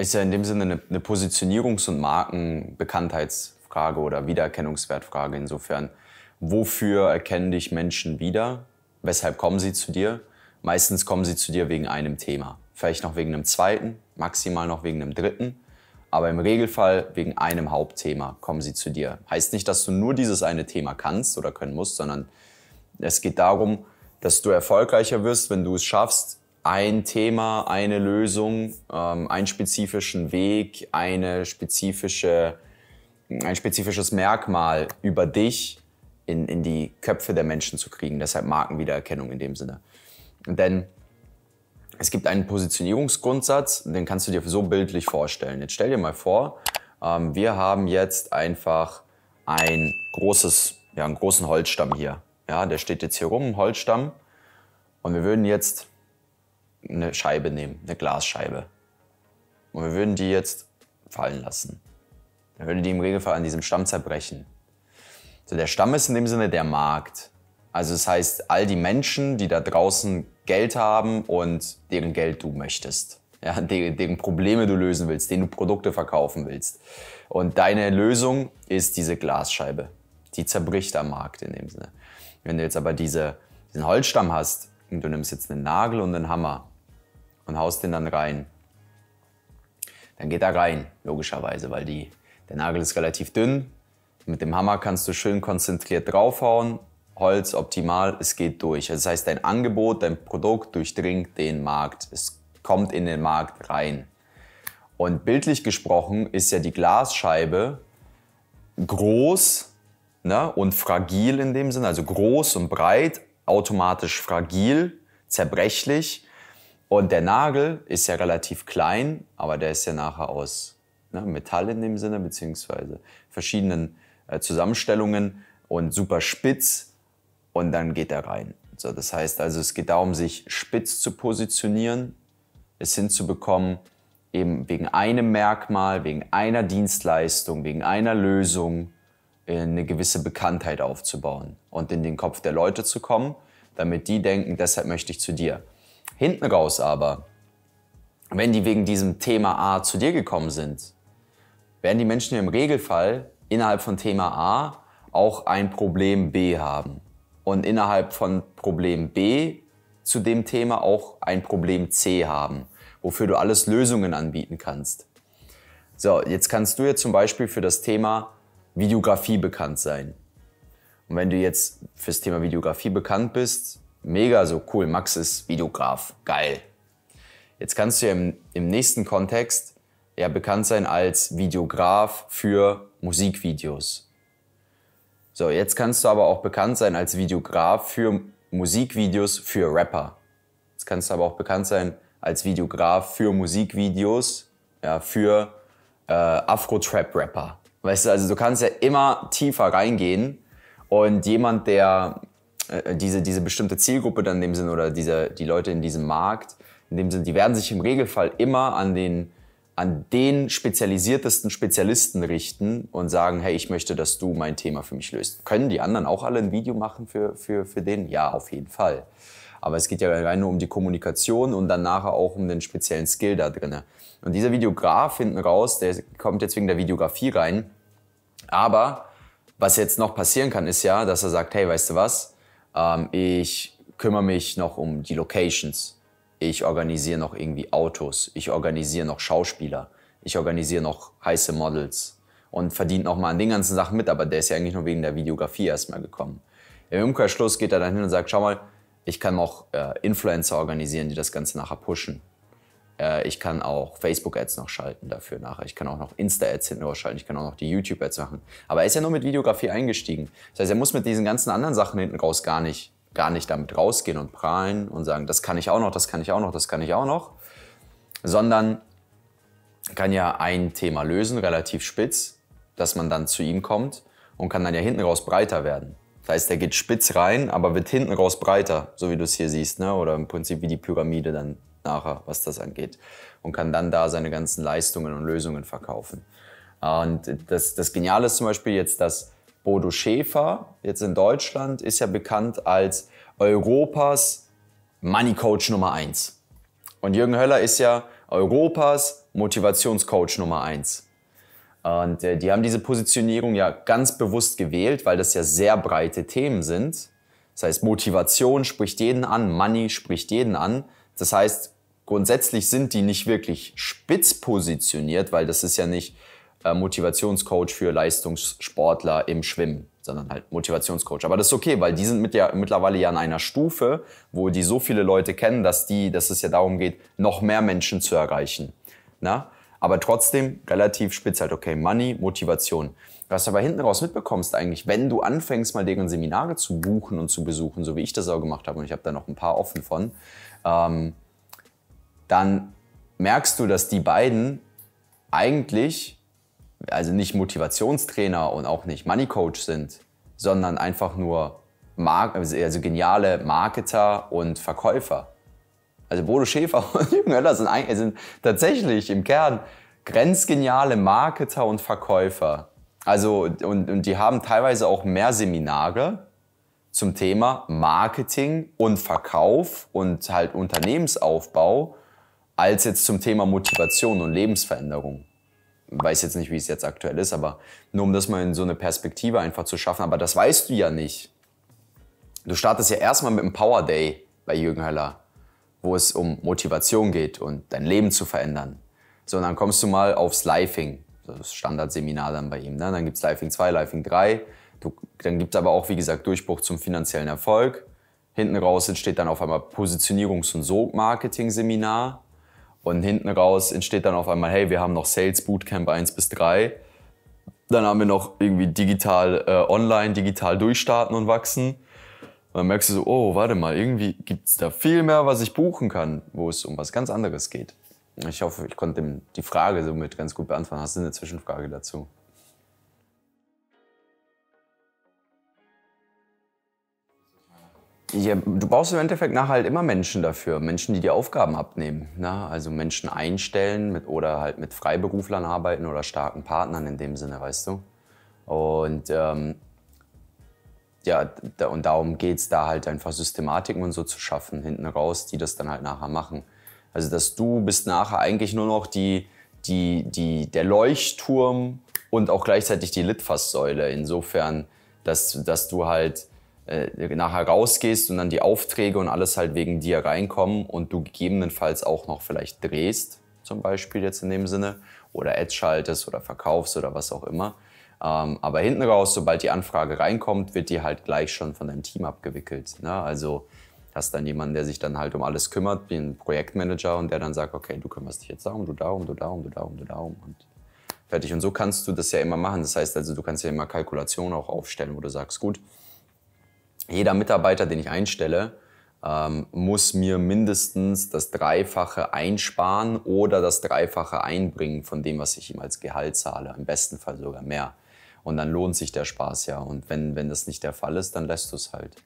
Ist ja in dem Sinne eine, eine Positionierungs- und Markenbekanntheitsfrage oder Wiedererkennungswertfrage insofern. Wofür erkennen dich Menschen wieder? Weshalb kommen sie zu dir? Meistens kommen sie zu dir wegen einem Thema. Vielleicht noch wegen einem zweiten, maximal noch wegen einem dritten. Aber im Regelfall wegen einem Hauptthema kommen sie zu dir. Heißt nicht, dass du nur dieses eine Thema kannst oder können musst, sondern es geht darum, dass du erfolgreicher wirst, wenn du es schaffst, ein Thema, eine Lösung, ähm, einen spezifischen Weg, eine spezifische, ein spezifisches Merkmal über dich in, in die Köpfe der Menschen zu kriegen. Deshalb Markenwiedererkennung in dem Sinne. Denn es gibt einen Positionierungsgrundsatz, den kannst du dir so bildlich vorstellen. Jetzt stell dir mal vor, ähm, wir haben jetzt einfach ein großes, ja, einen großen Holzstamm hier. Ja, der steht jetzt hier rum, ein Holzstamm. Und wir würden jetzt eine Scheibe nehmen, eine Glasscheibe. Und wir würden die jetzt fallen lassen. Dann würde die im Regelfall an diesem Stamm zerbrechen. So, der Stamm ist in dem Sinne der Markt. Also das heißt, all die Menschen, die da draußen Geld haben und deren Geld du möchtest. Ja, deren, deren Probleme du lösen willst, denen du Produkte verkaufen willst. Und deine Lösung ist diese Glasscheibe. Die zerbricht am Markt in dem Sinne. Wenn du jetzt aber diese, diesen Holzstamm hast und du nimmst jetzt einen Nagel und einen Hammer und haust den dann rein. Dann geht er rein, logischerweise, weil die, der Nagel ist relativ dünn. Mit dem Hammer kannst du schön konzentriert draufhauen. Holz optimal, es geht durch. Also das heißt, dein Angebot, dein Produkt durchdringt den Markt. Es kommt in den Markt rein. Und bildlich gesprochen ist ja die Glasscheibe groß ne, und fragil in dem Sinne, also groß und breit, automatisch fragil, zerbrechlich und der Nagel ist ja relativ klein, aber der ist ja nachher aus ne, Metall in dem Sinne, beziehungsweise verschiedenen äh, Zusammenstellungen und super spitz und dann geht er rein. So, das heißt also, es geht darum, sich spitz zu positionieren, es hinzubekommen, eben wegen einem Merkmal, wegen einer Dienstleistung, wegen einer Lösung äh, eine gewisse Bekanntheit aufzubauen und in den Kopf der Leute zu kommen, damit die denken, deshalb möchte ich zu dir. Hinten raus aber, wenn die wegen diesem Thema A zu dir gekommen sind, werden die Menschen im Regelfall innerhalb von Thema A auch ein Problem B haben und innerhalb von Problem B zu dem Thema auch ein Problem C haben, wofür du alles Lösungen anbieten kannst. So, jetzt kannst du jetzt zum Beispiel für das Thema Videografie bekannt sein. Und wenn du jetzt fürs Thema Videografie bekannt bist, Mega, so cool, Max ist Videograf, geil. Jetzt kannst du ja im, im nächsten Kontext ja bekannt sein als Videograf für Musikvideos. So, jetzt kannst du aber auch bekannt sein als Videograf für Musikvideos für Rapper. Jetzt kannst du aber auch bekannt sein als Videograf für Musikvideos, ja, für äh, Afro-Trap-Rapper. Weißt du, also du kannst ja immer tiefer reingehen und jemand, der äh, diese, diese bestimmte Zielgruppe dann in dem Sinn oder diese, die Leute in diesem Markt, in dem Sinn, die werden sich im Regelfall immer an den, an den spezialisiertesten Spezialisten richten und sagen, hey, ich möchte, dass du mein Thema für mich löst. Können die anderen auch alle ein Video machen für, für, für den? Ja, auf jeden Fall. Aber es geht ja rein nur um die Kommunikation und dann nachher auch um den speziellen Skill da drin. Und dieser Videograf hinten raus, der kommt jetzt wegen der Videografie rein. Aber was jetzt noch passieren kann, ist ja, dass er sagt, hey, weißt du was? Ähm, ich kümmere mich noch um die Locations. Ich organisiere noch irgendwie Autos. Ich organisiere noch Schauspieler. Ich organisiere noch heiße Models und verdient noch mal an den ganzen Sachen mit. Aber der ist ja eigentlich nur wegen der Videografie erstmal gekommen. Im Umkehrschluss geht er dann hin und sagt, schau mal, ich kann noch äh, Influencer organisieren, die das Ganze nachher pushen. Äh, ich kann auch Facebook-Ads noch schalten dafür nachher. Ich kann auch noch Insta-Ads hinten schalten. Ich kann auch noch die YouTube-Ads machen. Aber er ist ja nur mit Videografie eingestiegen. Das heißt, er muss mit diesen ganzen anderen Sachen hinten raus gar nicht, gar nicht damit rausgehen und prahlen und sagen, das kann ich auch noch, das kann ich auch noch, das kann ich auch noch. Sondern kann ja ein Thema lösen, relativ spitz, dass man dann zu ihm kommt und kann dann ja hinten raus breiter werden. Das heißt, er geht spitz rein, aber wird hinten raus breiter, so wie du es hier siehst, ne? oder im Prinzip wie die Pyramide dann nachher, was das angeht. Und kann dann da seine ganzen Leistungen und Lösungen verkaufen. Und das, das Geniale ist zum Beispiel jetzt, dass Bodo Schäfer jetzt in Deutschland ist ja bekannt als Europas Money Coach Nummer 1. Und Jürgen Höller ist ja Europas Motivationscoach Nummer 1. Und äh, die haben diese Positionierung ja ganz bewusst gewählt, weil das ja sehr breite Themen sind. Das heißt, Motivation spricht jeden an, Money spricht jeden an. Das heißt, grundsätzlich sind die nicht wirklich spitz positioniert, weil das ist ja nicht äh, Motivationscoach für Leistungssportler im Schwimmen, sondern halt Motivationscoach. Aber das ist okay, weil die sind mit ja, mittlerweile ja an einer Stufe, wo die so viele Leute kennen, dass, die, dass es ja darum geht, noch mehr Menschen zu erreichen. Na? Ne? Aber trotzdem relativ spitz halt, okay, Money, Motivation. Was du aber hinten raus mitbekommst eigentlich, wenn du anfängst, mal deren Seminare zu buchen und zu besuchen, so wie ich das auch gemacht habe, und ich habe da noch ein paar offen von, ähm, dann merkst du, dass die beiden eigentlich, also nicht Motivationstrainer und auch nicht Money Coach sind, sondern einfach nur Mar also geniale Marketer und Verkäufer. Also Bodo Schäfer und Jürgen Höller sind, sind tatsächlich im Kern grenzgeniale Marketer und Verkäufer. Also, und, und die haben teilweise auch mehr Seminare zum Thema Marketing und Verkauf und halt Unternehmensaufbau als jetzt zum Thema Motivation und Lebensveränderung. Ich weiß jetzt nicht, wie es jetzt aktuell ist, aber nur um das mal in so eine Perspektive einfach zu schaffen. Aber das weißt du ja nicht. Du startest ja erstmal mit dem Power Day bei Jürgen Höller, wo es um Motivation geht und dein Leben zu verändern. So, und dann kommst du mal aufs Lifing, das Standardseminar dann bei ihm. Ne? Dann gibt es Lifing 2, Lifing 3 Du, dann gibt es aber auch, wie gesagt, Durchbruch zum finanziellen Erfolg. Hinten raus entsteht dann auf einmal Positionierungs- und Sog-Marketing-Seminar. Und hinten raus entsteht dann auf einmal, hey, wir haben noch Sales Bootcamp 1 bis 3. Dann haben wir noch irgendwie digital, äh, online, digital durchstarten und wachsen. Und dann merkst du so, oh, warte mal, irgendwie gibt es da viel mehr, was ich buchen kann, wo es um was ganz anderes geht. Ich hoffe, ich konnte die Frage somit ganz gut beantworten. Hast du eine Zwischenfrage dazu? Ja, du brauchst im Endeffekt nachher halt immer Menschen dafür, Menschen, die dir Aufgaben abnehmen. Ne? Also Menschen einstellen mit, oder halt mit Freiberuflern arbeiten oder starken Partnern in dem Sinne, weißt du? Und ähm, ja, da, und darum geht es da halt einfach Systematiken und so zu schaffen, hinten raus, die das dann halt nachher machen. Also dass du bist nachher eigentlich nur noch die, die, die, der Leuchtturm und auch gleichzeitig die Litfaßsäule. Insofern, dass, dass du halt äh, nachher rausgehst und dann die Aufträge und alles halt wegen dir reinkommen und du gegebenenfalls auch noch vielleicht drehst, zum Beispiel jetzt in dem Sinne, oder Ads schaltest oder verkaufst oder was auch immer. Ähm, aber hinten raus, sobald die Anfrage reinkommt, wird die halt gleich schon von deinem Team abgewickelt. Ne? Also hast dann jemanden, der sich dann halt um alles kümmert, wie ein Projektmanager und der dann sagt, okay, du kümmerst dich jetzt darum, du darum, du darum, du darum, du darum und fertig. Und so kannst du das ja immer machen. Das heißt also, du kannst ja immer Kalkulationen auch aufstellen, wo du sagst, gut, jeder Mitarbeiter, den ich einstelle, ähm, muss mir mindestens das Dreifache einsparen oder das Dreifache einbringen von dem, was ich ihm als Gehalt zahle. Im besten Fall sogar mehr. Und dann lohnt sich der Spaß ja. Und wenn, wenn das nicht der Fall ist, dann lässt du es halt.